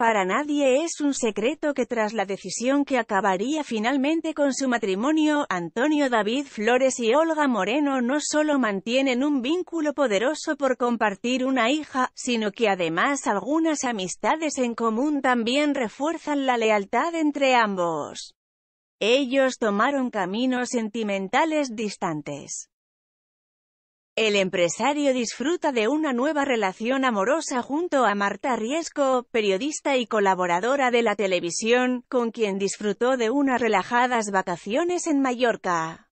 Para nadie es un secreto que tras la decisión que acabaría finalmente con su matrimonio, Antonio David Flores y Olga Moreno no solo mantienen un vínculo poderoso por compartir una hija, sino que además algunas amistades en común también refuerzan la lealtad entre ambos. Ellos tomaron caminos sentimentales distantes. El empresario disfruta de una nueva relación amorosa junto a Marta Riesco, periodista y colaboradora de la televisión, con quien disfrutó de unas relajadas vacaciones en Mallorca.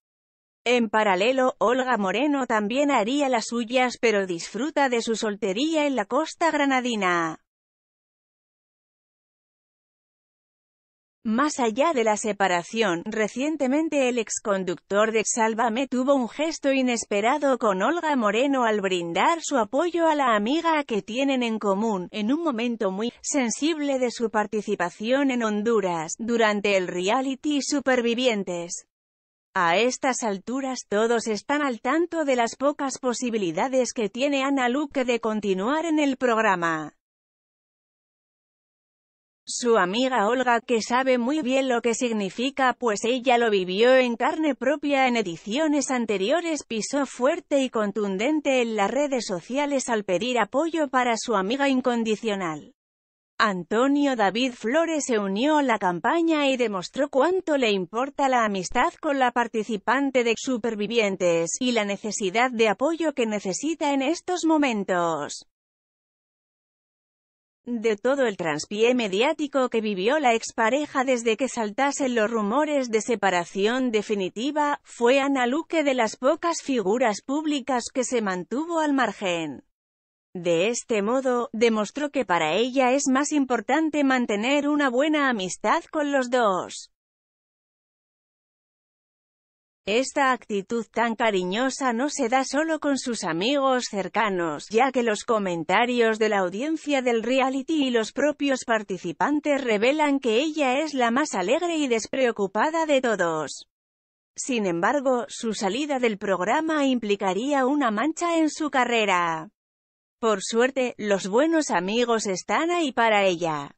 En paralelo, Olga Moreno también haría las suyas pero disfruta de su soltería en la costa granadina. Más allá de la separación, recientemente el exconductor de Sálvame tuvo un gesto inesperado con Olga Moreno al brindar su apoyo a la amiga que tienen en común, en un momento muy sensible de su participación en Honduras, durante el reality Supervivientes. A estas alturas todos están al tanto de las pocas posibilidades que tiene Ana Luque de continuar en el programa. Su amiga Olga, que sabe muy bien lo que significa pues ella lo vivió en carne propia en ediciones anteriores, pisó fuerte y contundente en las redes sociales al pedir apoyo para su amiga incondicional. Antonio David Flores se unió a la campaña y demostró cuánto le importa la amistad con la participante de Supervivientes, y la necesidad de apoyo que necesita en estos momentos de todo el transpié mediático que vivió la expareja desde que saltasen los rumores de separación definitiva, fue Ana de las pocas figuras públicas que se mantuvo al margen. De este modo, demostró que para ella es más importante mantener una buena amistad con los dos. Esta actitud tan cariñosa no se da solo con sus amigos cercanos, ya que los comentarios de la audiencia del reality y los propios participantes revelan que ella es la más alegre y despreocupada de todos. Sin embargo, su salida del programa implicaría una mancha en su carrera. Por suerte, los buenos amigos están ahí para ella.